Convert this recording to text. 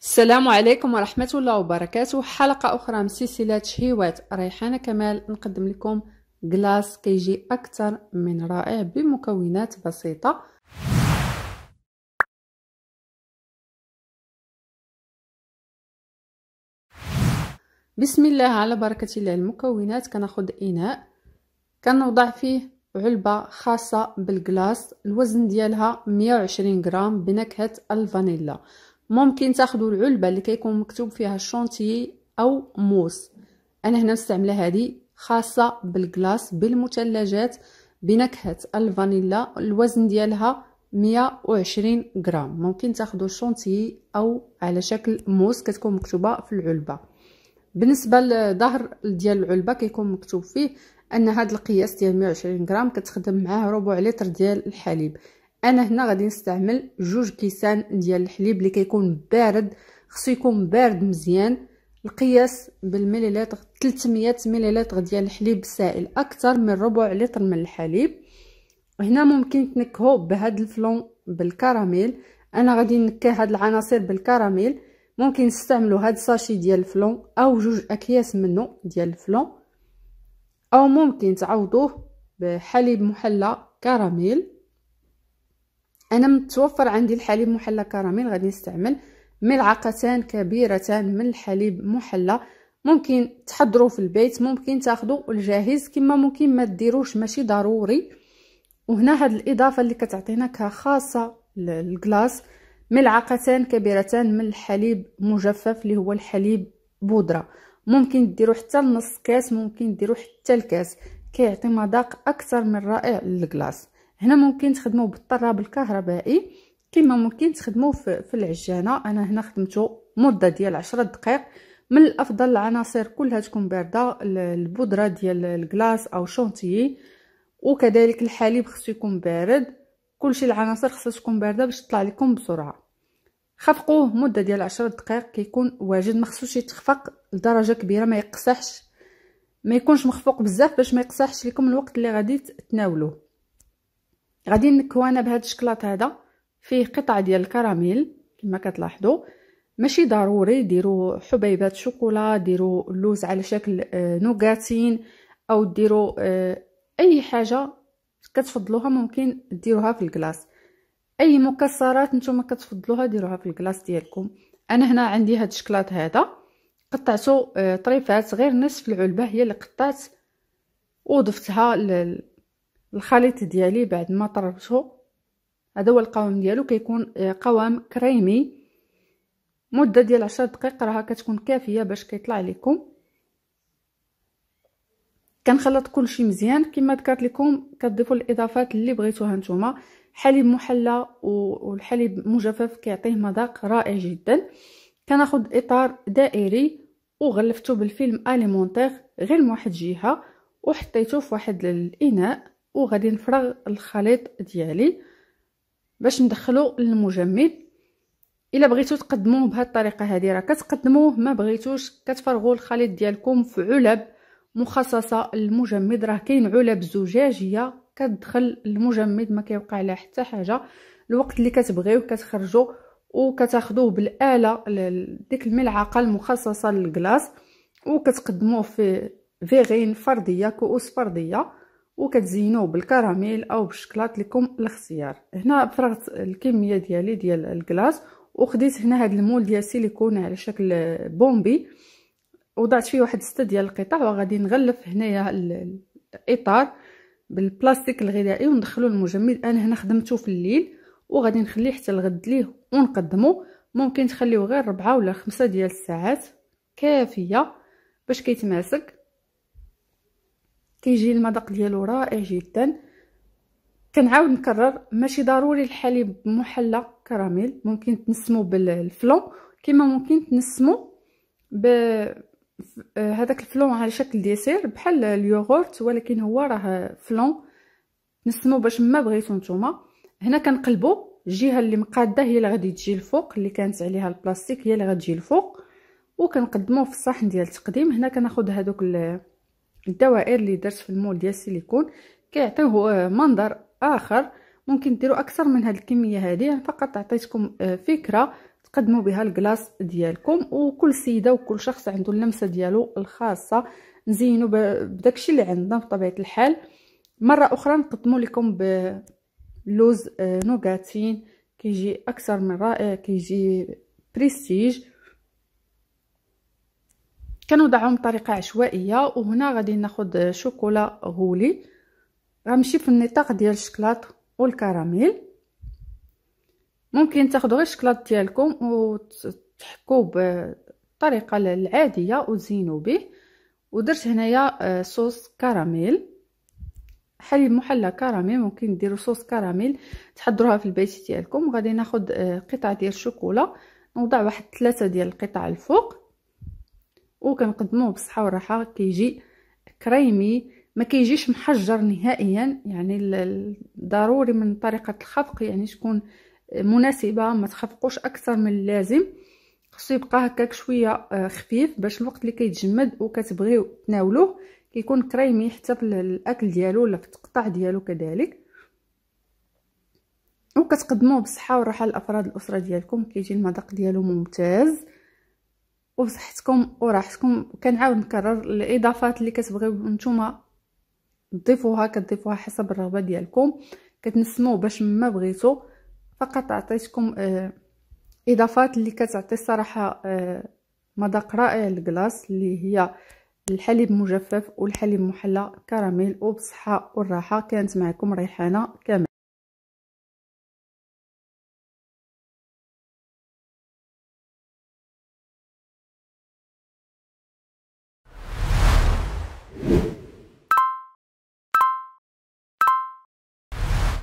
السلام عليكم ورحمة الله وبركاته حلقة أخرى من سلسلة شهيوات ريحانة كمال نقدم لكم غلاس كيجي أكثر من رائع بمكونات بسيطة بسم الله على بركة الله المكونات كناخد إناء كنوضع فيه علبة خاصة بالغلاس الوزن ديالها 120 غرام بنكهة الفانيلا ممكن تاخذوا العلبه اللي كيكون مكتوب فيها الشونتي او موس انا هنا مستعمله هذه خاصه بالكلاص بالمثلجات بنكهه الفانيلا الوزن ديالها 120 غرام ممكن تاخذوا الشونتي او على شكل موس كتكون مكتوبه في العلبه بالنسبه لظهر ديال العلبه كيكون مكتوب فيه ان هذا القياس ديال 120 غرام كتخدم معاه ربع لتر ديال الحليب انا هنا غادي نستعمل جوج كيسان ديال الحليب اللي كيكون بارد خصو يكون بارد مزيان القياس بالمليلتر 300 مليلتر ديال الحليب السائل اكثر من ربع لتر من الحليب هنا ممكن تنكهو بهاد الفلون بالكراميل انا غادي نكه هاد العناصر بالكراميل ممكن تستعملوا هاد الساشي ديال الفلون او جوج اكياس منه ديال الفلون او ممكن تعوضوه بحليب محلى كراميل انا متوفر عندي الحليب محلى كراميل غادي نستعمل ملعقتان كبيرتان من الحليب محلى ممكن تحضروه في البيت ممكن تاخذوا الجاهز كما ممكن ما ديروش ماشي ضروري وهنا هاد الاضافه اللي كتعطينا كخاصه للكلاص ملعقتان كبيرتان من الحليب مجفف اللي هو الحليب بودره ممكن ديروا حتى نص كاس ممكن ديروا حتى الكاس كيعطي مذاق اكثر من رائع للكلاص هنا ممكن تخدمو بالطراب الكهربائي كما ممكن تخدمو في, في العجانه انا هنا خدمتو مده ديال عشرة دقائق من الافضل العناصر كلها تكون بارده البودره ديال الكلاص او شونتيي وكذلك الحليب خصو يكون بارد كلشي العناصر خصها تكون بارده باش تطلع لكم بسرعه خفقوه مده ديال عشرة دقائق كيكون واجد مخصوش يتخفق لدرجه كبيره ما يقصحش ما يكونش مخفوق بزاف باش ما يقصحش لكم الوقت اللي غادي تناولوه غادي نكوانا انا الشكلاط هذا فيه قطع ديال الكراميل كما كتلاحظوا ماشي ضروري ديروا حبيبات شوكولا ديروا اللوز على شكل آه، نوغاتين او ديروا آه، اي حاجه كتفضلوها ممكن ديروها في الكلاص اي مكسرات نتوما كتفضلوها ديروها في الكلاص ديالكم انا هنا عندي هاد الشكلاط هذا قطعته آه، طريفات غير نصف العلبه هي اللي قطعت وضفتها الخليط ديالي بعد ما طربته هذا هو القوام ديالو كيكون آه، قوام كريمي مده ديال 10 دقائق راه كتكون كافيه باش كيطلع لكم كنخلط كلشي مزيان كما ذكرت لكم كتضيفوا الاضافات اللي بغيتوها نتوما حليب محلى والحليب مجفف كيعطيه مذاق رائع جدا كناخد اطار دائري وغلفته بالفيلم اليمونتيغ غير من واحد جهه وحطيته في واحد الاناء وغادي نفرغ الخليط ديالي باش ندخلو للمجمد الا بغيتو تقدموه بهذه الطريقه هذه راه كتقدموه ما بغيتوش كتفرغوا الخليط ديالكم في علب مخصصه للمجمد راه كاين علب زجاجيه كتدخل المجمد ما كيوقع لها حتى حاجه الوقت اللي كتبغيوه كتخرجوا وكتاخذوه بالاله ديك الملعقه المخصصه للكلاص وكتقدموه في فيغين فرديه كؤوس فرديه وكتزينوه بالكراميل او بالشكلاط لكم الاختيار هنا فرغت الكميه ديالي ديال الكلاص وخديت هنا هاد المول ديال سيليكون على شكل بومبي وضعت فيه واحد ستة ديال القطع وغادي نغلف هنايا الاطار بالبلاستيك الغذائي وندخلو المجمد انا هنا خدمته في الليل وغادي نخليه حتى الغد ليه ونقدمه ممكن تخليه غير ربعة ولا خمسة ديال الساعات كافيه باش كيتماسك كيجي المذاق ديالو رائع جدا كنعاود نكرر ماشي ضروري الحليب محلى كراميل ممكن تنسمو بالفلون كما ممكن تنسمو ب هذاك الفلون على شكل ديسير بحال اليوغورت ولكن هو راه فلون نسمو باش ما بغيتو نتوما هنا كنقلبو الجهه اللي مقاده هي اللي غادي تجي الفوق اللي كانت عليها البلاستيك هي اللي غتجي الفوق وكنقدموه في الصحن ديال التقديم هنا كناخذ هذوك الدوائر اللي درت في المول ديال السيليكون كيعطيوه آه، منظر اخر ممكن ديروا اكثر من هذه الكميه هذه يعني فقط عطيتكم آه، فكره تقدموا بها الكلاص ديالكم وكل سيده وكل شخص عنده اللمسه ديالو الخاصه نزينوا بداكشي اللي عندنا بطبيعه الحال مره اخرى نقدموا لكم بلوز آه، نوغاتين كيجي اكثر من رائع كيجي بريستيج كنوضعهم بطريقه عشوائيه وهنا غادي ناخذ شوكولا غولي غنمشي في النطاق ديال الشكلاط والكراميل ممكن تاخذوا غير الشكلاط ديالكم وتحكوا بالطريقه العاديه وتزينوا به ودرت هنايا آه، صوص كراميل حليب محلى كراميل ممكن ديروا صوص كراميل تحضروها في البيت ديالكم غادي ناخذ آه، قطعه ديال الشوكولا نوضع واحد ثلاثة ديال القطع الفوق وكنقدموه بالصحه والراحه كيجي كريمي ما كيجيش محجر نهائيا يعني ضروري من طريقه الخفق يعني تكون مناسبه ما تخفقوش اكثر من اللازم خصو يبقى هكاك شويه آه، خفيف باش الوقت اللي كيتجمد وكتبغيو تناولوه كيكون كريمي حتى في الاكل ديالو ولا في التقطع ديالو كذلك وكتقدموه بالصحه والراحه لافراد الاسره ديالكم كيجي المذاق ديالو ممتاز وبصحتكم وراحتكم كنعاود نكرر الاضافات اللي كتبغيو نتوما تضيفوها كتضيفوها حسب الرغبه ديالكم كتنسمو باش ما بغيتو فقط عطيتكم آه اضافات اللي كتعطي الصراحه آه مذاق رائع للكلاص اللي هي الحليب مجفف والحليب محلى كراميل وبصحه والراحه كانت معكم ريحانه كامل